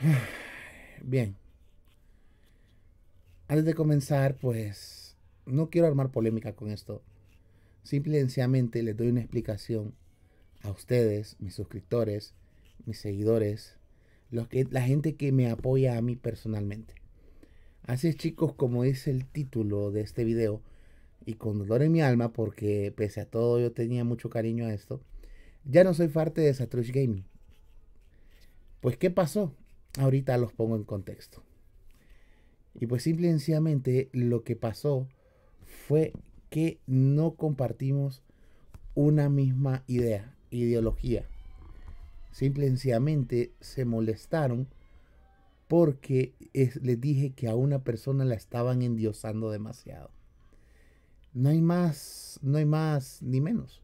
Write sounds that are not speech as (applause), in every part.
(sighs) Bien. Antes de comenzar, pues no quiero armar polémica con esto. Simple y sencillamente les doy una explicación a ustedes, mis suscriptores, mis seguidores, los que, la gente que me apoya a mí personalmente. Así es, chicos, como es el título de este video, y con dolor en mi alma, porque pese a todo yo tenía mucho cariño a esto, ya no soy parte de Satrush Gaming. Pues, ¿qué pasó? Ahorita los pongo en contexto. Y pues simple sencillamente lo que pasó fue que no compartimos una misma idea, ideología. Simple sencillamente se molestaron porque es, les dije que a una persona la estaban endiosando demasiado. No hay más, no hay más ni menos.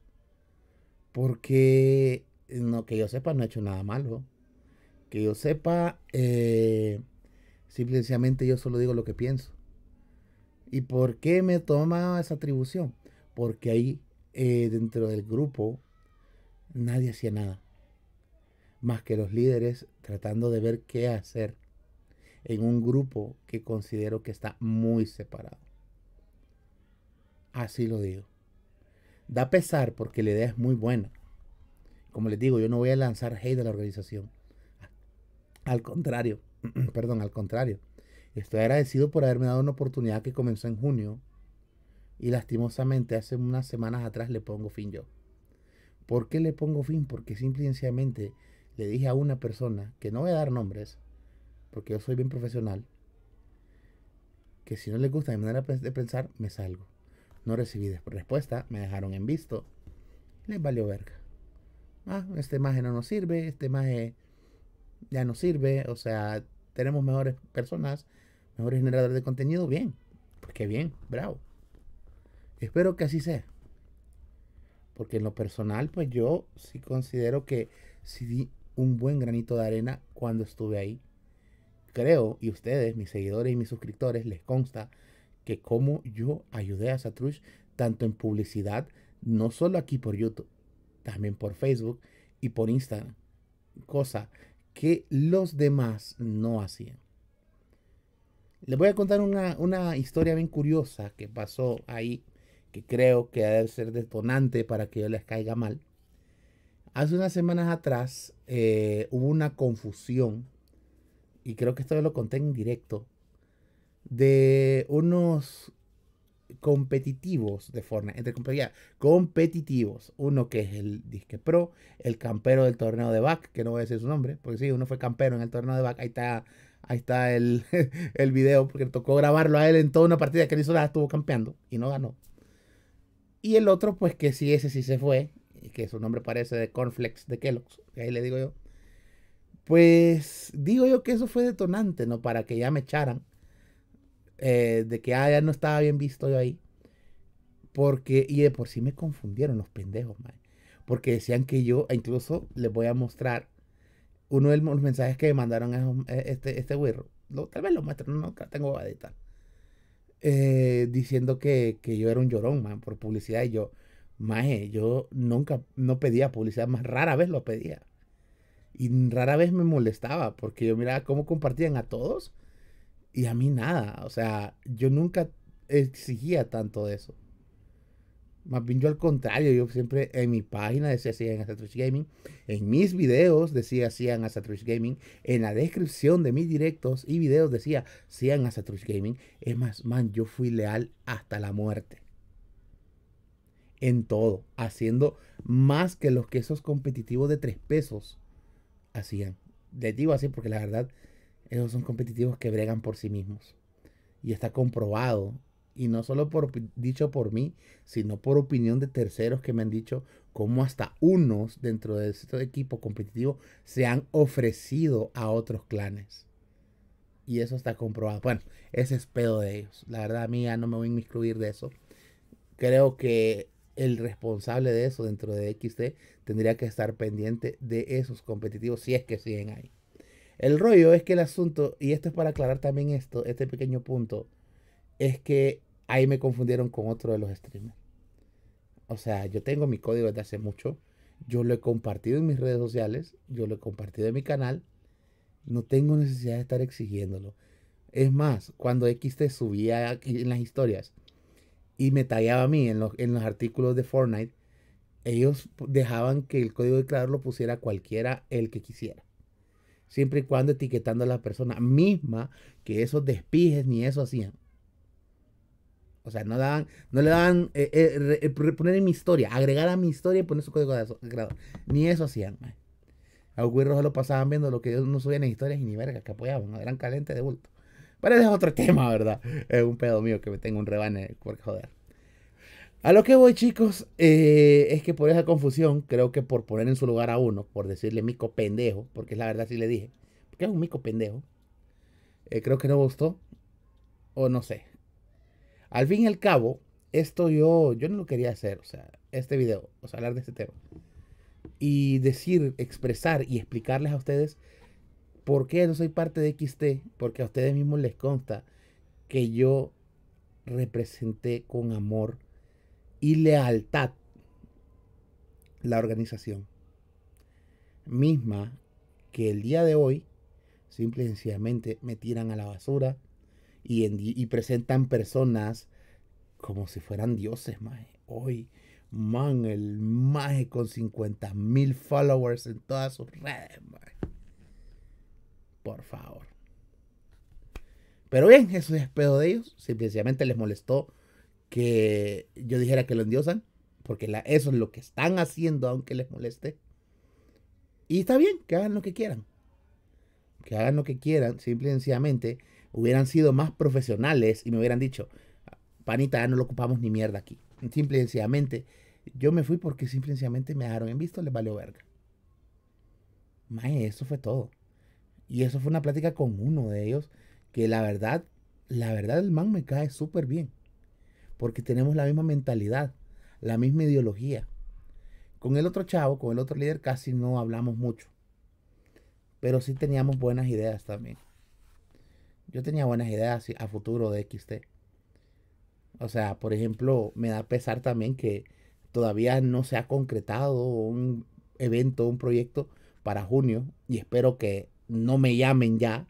Porque, no que yo sepa, no ha he hecho nada malo que yo sepa, eh, simplemente yo solo digo lo que pienso. ¿Y por qué me toma esa atribución? Porque ahí eh, dentro del grupo nadie hacía nada, más que los líderes tratando de ver qué hacer en un grupo que considero que está muy separado. Así lo digo. Da pesar porque la idea es muy buena. Como les digo, yo no voy a lanzar hate a la organización. Al contrario, (clears throat) perdón, al contrario. Estoy agradecido por haberme dado una oportunidad que comenzó en junio y lastimosamente hace unas semanas atrás le pongo fin yo. ¿Por qué le pongo fin? Porque simplemente le dije a una persona, que no voy a dar nombres, porque yo soy bien profesional, que si no le gusta mi manera de pensar, me salgo. No recibí respuesta, me dejaron en visto, les valió verga. Ah, este imagen no nos sirve, este maje ya no sirve, o sea, tenemos mejores personas, mejores generadores de contenido, bien, porque bien, bravo. Espero que así sea. Porque en lo personal, pues yo sí considero que sí di un buen granito de arena cuando estuve ahí. Creo, y ustedes, mis seguidores y mis suscriptores, les consta que como yo ayudé a Satrush tanto en publicidad, no solo aquí por YouTube, también por Facebook y por Instagram. Cosa que los demás no hacían. Les voy a contar una, historia bien curiosa que pasó ahí, que creo que debe ser detonante para que yo les caiga mal. Hace unas semanas atrás eh, hubo una confusión, y creo que esto lo conté en directo, de unos competitivos de forma entre compañías competitivos. Uno que es el Disque Pro, el campero del torneo de back, que no voy a decir su nombre, porque sí, uno fue campero en el torneo de back, ahí está, ahí está el, (laughs) el video, porque tocó grabarlo a él en toda una partida que él hizo, la estuvo campeando y no ganó. Y el otro, pues que sí, ese sí se fue, y que su nombre parece de Cornflex de Kellogg's, que ahí le digo yo. Pues digo yo que eso fue detonante, ¿no? Para que ya me echaran eh, de que ah, ya no estaba bien visto yo ahí. Porque, y de por sí me confundieron los pendejos, Porque decían que yo, e incluso les voy a mostrar uno de los mensajes que me mandaron a e, este, este tal vez lo muestro, no, tengo a Eh, diciendo que, que, yo era un llorón, man, por publicidad. Y yo, maje, yo nunca, no pedía publicidad, más rara vez lo pedía. Y rara vez me molestaba, porque yo miraba cómo compartían a todos y a mí nada, o sea, yo nunca exigía tanto de eso. Más bien yo al contrario, yo siempre en mi página decía sigan a Twitch Gaming, en mis videos decía sigan a Twitch Gaming, en la descripción de mis directos y videos decía sigan a Twitch Gaming. Es más, man, yo fui leal hasta la muerte. En todo, haciendo más que los que esos competitivos de tres pesos hacían. Les digo así porque la verdad esos son competitivos que bregan por sí mismos. Y está comprobado. Y no solo por dicho por mí, sino por opinión de terceros que me han dicho cómo hasta unos dentro de este equipo competitivo se han ofrecido a otros clanes. Y eso está comprobado. Bueno, ese es pedo de ellos. La verdad, mía no me voy a incluir de eso. Creo que el responsable de eso dentro de XT tendría que estar pendiente de esos competitivos si es que siguen ahí. El rollo es que el asunto, y esto es para aclarar también esto, este pequeño punto, es que ahí me confundieron con otro de los streamers. O sea, yo tengo mi código desde hace mucho, yo lo he compartido en mis redes sociales, yo lo he compartido en mi canal, no tengo necesidad de estar exigiéndolo. Es más, cuando XT subía en las historias y me tallaba a mí en los, en los artículos de Fortnite, ellos dejaban que el código de claro lo pusiera cualquiera el que quisiera siempre y cuando etiquetando a la persona misma que esos despijes ni eso hacían. O sea, no, daban, no le daban eh, eh, eh, poner en mi historia, agregar a mi historia y poner su código de grado Ni eso hacían. Man. A lo pasaban viendo lo que ellos no subían en historias y ni verga, que apoyaban, eran calientes de bulto. Pero ese es otro (laughs) tema, ¿verdad? Es un pedo mío que me tengo un rebane, porque joder. A lo que voy, chicos, eh, es que por esa confusión, creo que por poner en su lugar a uno, por decirle mico pendejo, porque es la verdad si le dije, porque es un mico pendejo, eh, creo que no gustó, o no sé. Al fin y al cabo, esto yo, yo no lo quería hacer, o sea, este video, o sea, hablar de este tema. Y decir, expresar y explicarles a ustedes por qué no soy parte de XT, porque a ustedes mismos les consta que yo representé con amor y lealtad la organización misma que el día de hoy simple y sencillamente me tiran a la basura y, presentan personas como si fueran dioses, Hoy, man, el maje con 50 mil followers en todas sus redes, Por favor. Pero bien, eso es pedo de ellos. sencillamente les molestó que yo dijera que lo endiosan, porque la, eso es lo que están haciendo, aunque les moleste. Y está bien, que hagan lo que quieran. Que hagan lo que quieran, simple y sencillamente hubieran sido más profesionales y me hubieran dicho, panita, ya no lo ocupamos ni mierda aquí. Simple y sencillamente, yo me fui porque simple y sencillamente me dejaron en visto, les valió verga. eso fue todo. Y eso fue una plática con uno de ellos, que la verdad, la verdad el man me cae súper bien porque tenemos la misma mentalidad, la misma ideología. Con el otro chavo, con el otro líder, casi no hablamos mucho, pero sí teníamos buenas ideas también. Yo tenía buenas ideas a futuro de XT. O sea, por ejemplo, me da pesar también que todavía no se ha concretado un evento, un proyecto para junio y espero que no me llamen ya,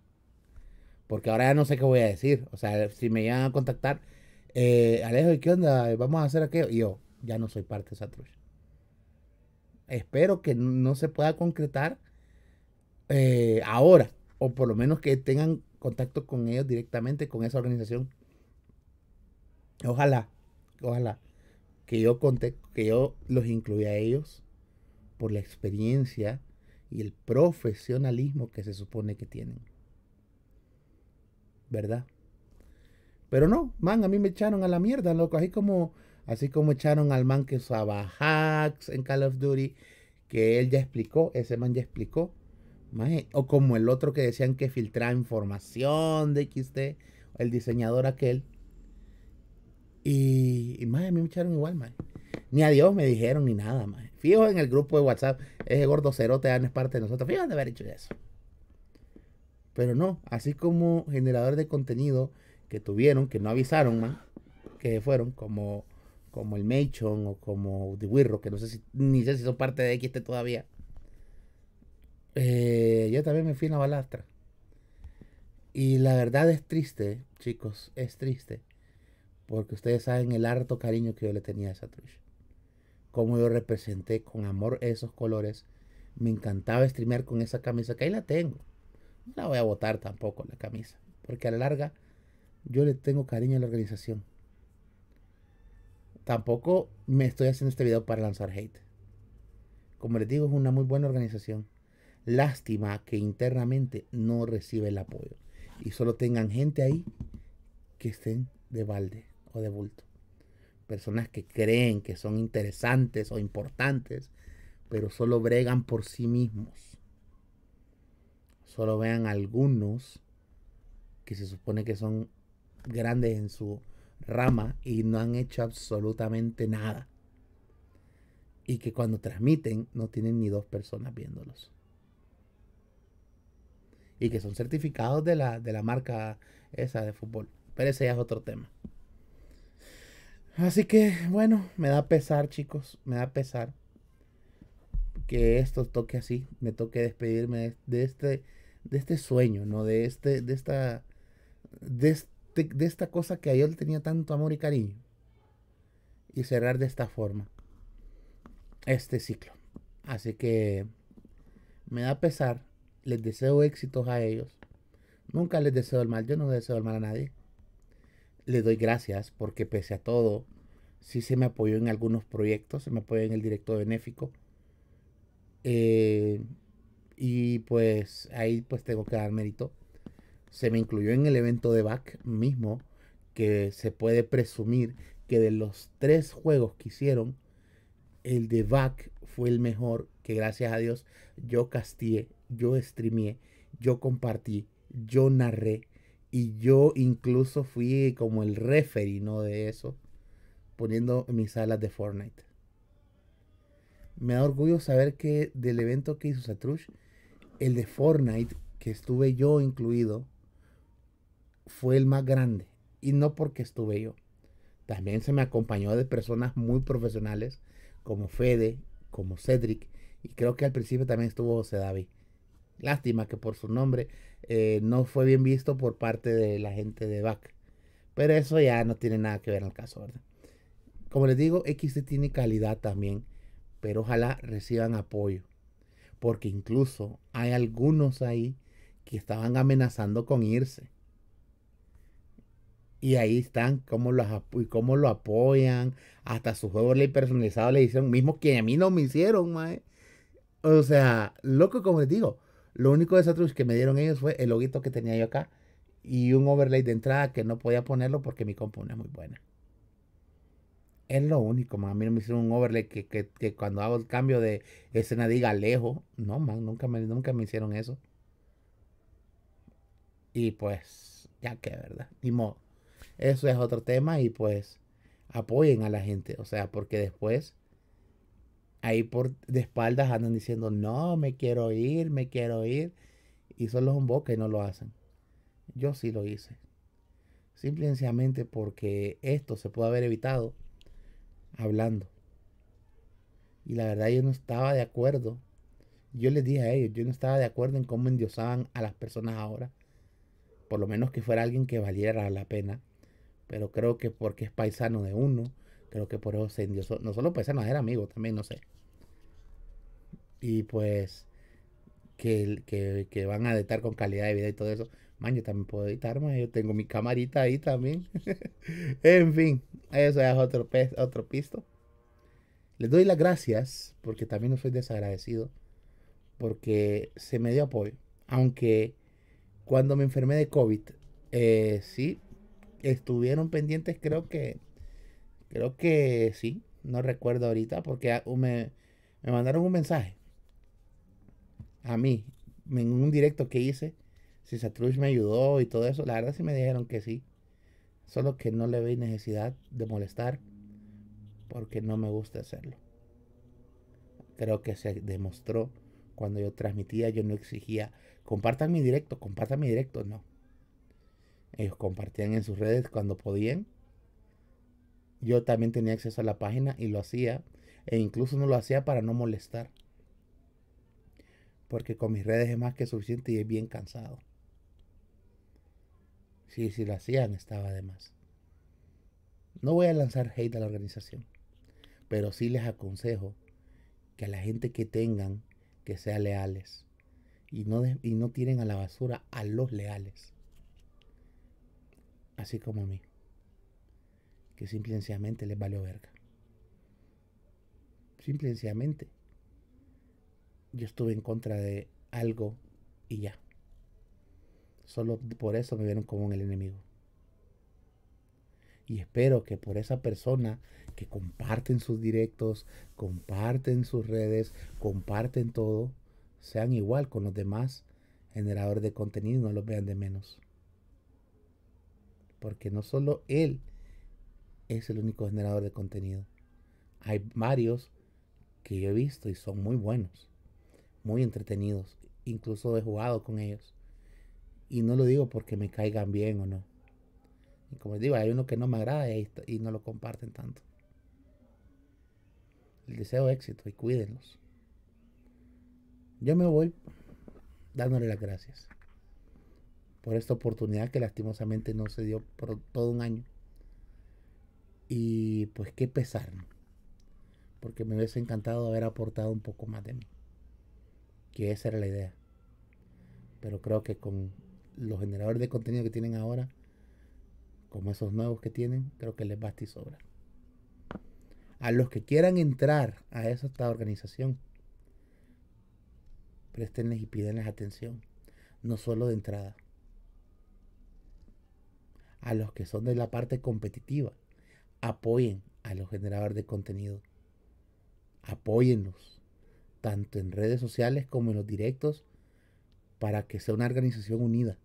porque ahora ya no sé qué voy a decir. O sea, si me llegan a contactar, eh, Alejo, ¿y qué onda? Vamos a hacer aquello. Y yo, ya no soy parte de esa trucha. Espero que no se pueda concretar eh, ahora, o por lo menos que tengan contacto con ellos directamente, con esa organización. Ojalá, ojalá que yo conté, que yo los incluya a ellos por la experiencia y el profesionalismo que se supone que tienen. ¿Verdad? Pero no, man, a mí me echaron a la mierda, loco. Así como, así como echaron al man que usaba hacks en Call of Duty, que él ya explicó, ese man ya explicó. o como el otro que decían que filtraba información de XT, el diseñador aquel. Y, más man, a mí me echaron igual, man. Ni adiós me dijeron ni nada, man. Fijo en el grupo de WhatsApp, ese gordo cerote no es parte de nosotros. Fijo de haber hecho eso. Pero no, así como generador de contenido, que tuvieron, que no avisaron, man, que fueron, como, como el Mechon o como The Wirro, que no sé si, ni sé si son parte de XT todavía. Eh, yo también me fui en la balastra. Y la verdad es triste, chicos, es triste. Porque ustedes saben el harto cariño que yo le tenía a esa trucha. Como yo representé con amor esos colores. Me encantaba streamear con esa camisa que ahí la tengo. No la voy a botar tampoco, la camisa. Porque a la larga yo le tengo cariño a la organización. Tampoco me estoy haciendo este video para lanzar hate. Como les digo, es una muy buena organización. Lástima que internamente no recibe el apoyo. Y solo tengan gente ahí que estén de balde o de bulto. Personas que creen que son interesantes o importantes, pero solo bregan por sí mismos. Solo vean algunos que se supone que son grandes en su rama y no han hecho absolutamente nada. Y que cuando transmiten no tienen ni dos personas viéndolos. Y que son certificados de la, marca esa de fútbol. Pero ese ya es otro tema. Así que bueno, me da pesar chicos, me da pesar que esto toque así, me toque despedirme de, este de este sueño, ¿no? De este de esta de este de esta cosa que a él tenía tanto amor y cariño. Y cerrar de esta forma este ciclo. Así que me da pesar, les deseo éxitos a ellos. Nunca les deseo el mal, yo no deseo el mal a nadie. Les doy gracias porque pese a todo, sí se me apoyó en algunos proyectos, se me apoyó en el directo benéfico. Eh, y pues ahí pues tengo que dar mérito se me incluyó en el evento de back mismo, que se puede presumir que de los tres juegos que hicieron, el de back fue el mejor, que gracias a Dios yo castié, yo streameé, yo compartí, yo narré y yo incluso fui como el referee ¿no? de eso, poniendo mis salas de Fortnite. Me da orgullo saber que del evento que hizo Satrush, el de Fortnite, que estuve yo incluido, fue el más grande y no porque estuve yo. También se me acompañó de personas muy profesionales como Fede, como Cedric y creo que al principio también estuvo José David. Lástima que por su nombre eh, no fue bien visto por parte de la gente de VAC. Pero eso ya no tiene nada que ver en el caso, ¿verdad? Como les digo, XT tiene calidad también, pero ojalá reciban apoyo. Porque incluso hay algunos ahí que estaban amenazando con irse y ahí están cómo los lo apoyan, hasta su juego le personalizado le hicieron mismo que a mí no me hicieron, mae. O sea, loco como les digo, lo único de que me dieron ellos fue el loguito que tenía yo acá y un overlay de entrada que no podía ponerlo porque mi compu no es muy buena. Es lo único, mae. A mí no me hicieron un overlay que, que, que, cuando hago el cambio de escena diga lejos. No, man, nunca me, nunca me hicieron eso. Y pues, ya que, ¿verdad? Ni modo. Eso es otro tema y pues apoyen a la gente. O sea, porque después ahí por de espaldas andan diciendo, no, me quiero ir, me quiero ir. Y son los un que no lo hacen. Yo sí lo hice. Simplemente porque esto se puede haber evitado hablando. Y la verdad yo no estaba de acuerdo. Yo les dije a ellos, yo no estaba de acuerdo en cómo endiosaban a las personas ahora. Por lo menos que fuera alguien que valiera la pena pero creo que porque es paisano de uno, creo que por eso se endiosó. No solo paisano, era amigo también, no sé. Y pues que, que, van a editar con calidad de vida y todo eso. Man, yo también puedo editar, Yo tengo mi camarita ahí también. (laughs) en fin, eso es otro, pez, otro pisto. Les doy las gracias porque también no soy desagradecido. Porque se me dio apoyo. Aunque cuando me enfermé de COVID, eh, sí, estuvieron pendientes, creo que, creo que sí, no recuerdo ahorita, porque me, me mandaron un mensaje a mí, en un directo que hice, si Satrush me ayudó y todo eso, la verdad sí me dijeron que sí, solo que no le veí necesidad de molestar, porque no me gusta hacerlo. Creo que se demostró cuando yo transmitía, yo no exigía, compartan mi directo, compartan mi directo, no ellos compartían en sus redes cuando podían. Yo también tenía acceso a la página y lo hacía. E incluso no lo hacía para no molestar. Porque con mis redes es más que suficiente y es bien cansado. Sí, si lo hacían estaba de más. No voy a lanzar hate a la organización. Pero sí les aconsejo que a la gente que tengan, que sean leales. Y no, y no tiren a la basura a los leales así como a mí, que simplemente sencillamente les valió verga. Simple sencillamente, yo estuve en contra de algo y ya. Solo por eso me vieron como el enemigo. Y espero que por esa persona que comparten sus directos, comparten sus redes, comparten todo, sean igual con los demás generadores de contenido y no los vean de menos porque no solo él es el único generador de contenido. Hay varios que yo he visto y son muy buenos, muy entretenidos. Incluso he jugado con ellos. Y no lo digo porque me caigan bien o no. Y como les digo, hay uno que no me agrada y, y no lo comparten tanto. Les deseo éxito y cuídenlos. Yo me voy dándole las gracias por esta oportunidad que lastimosamente no se dio por todo un año. Y pues qué pesar, porque me hubiese encantado haber aportado un poco más de mí, que esa era la idea. Pero creo que con los generadores de contenido que tienen ahora, como esos nuevos que tienen, creo que les basta y sobra. A los que quieran entrar a esta organización, préstenles y pídenles atención, no solo de entrada a los que son de la parte competitiva. Apoyen a los generadores de contenido. Apóyenlos, tanto en redes sociales como en los directos, para que sea una organización unida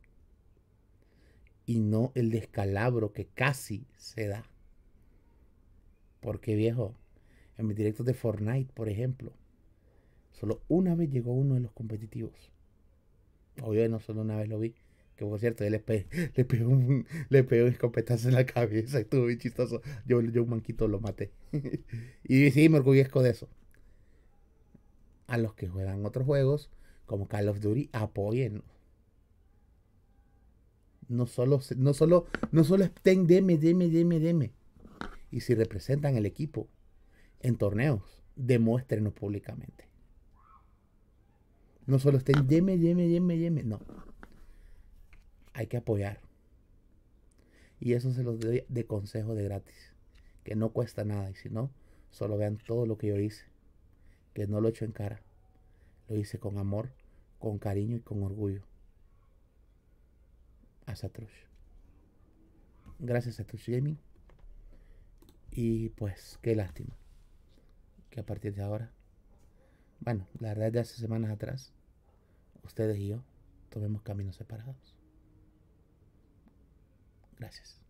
y no el descalabro que casi se da. Porque viejo, en mis directos de Fortnite, por ejemplo, solo una vez llegó uno de los competitivos. Obvio, no solo una vez lo vi. Que por cierto, él (laughs) le, pegó un, escopetazo en la cabeza. Estuvo bien chistoso. Yo, un manquito lo maté. (laughs) y sí, me orgullezco de eso. A los que juegan otros juegos, como Call of Duty, apoyen. No solo, no solo, no solo estén deme, deme, deme, deme. Y si representan el equipo en torneos, demuéstrenos públicamente. No solo estén deme, deme, deme, deme. No hay que apoyar. Y eso se los doy de consejo de gratis, que no cuesta nada. Y si no, solo vean todo lo que yo hice, que no lo echo en cara. Lo hice con amor, con cariño y con orgullo. A Satrush. Gracias a Satrush Gaming. Y pues, qué lástima. Que a partir de ahora, bueno, la verdad de hace semanas atrás, ustedes y yo tomemos caminos separados. Gracias.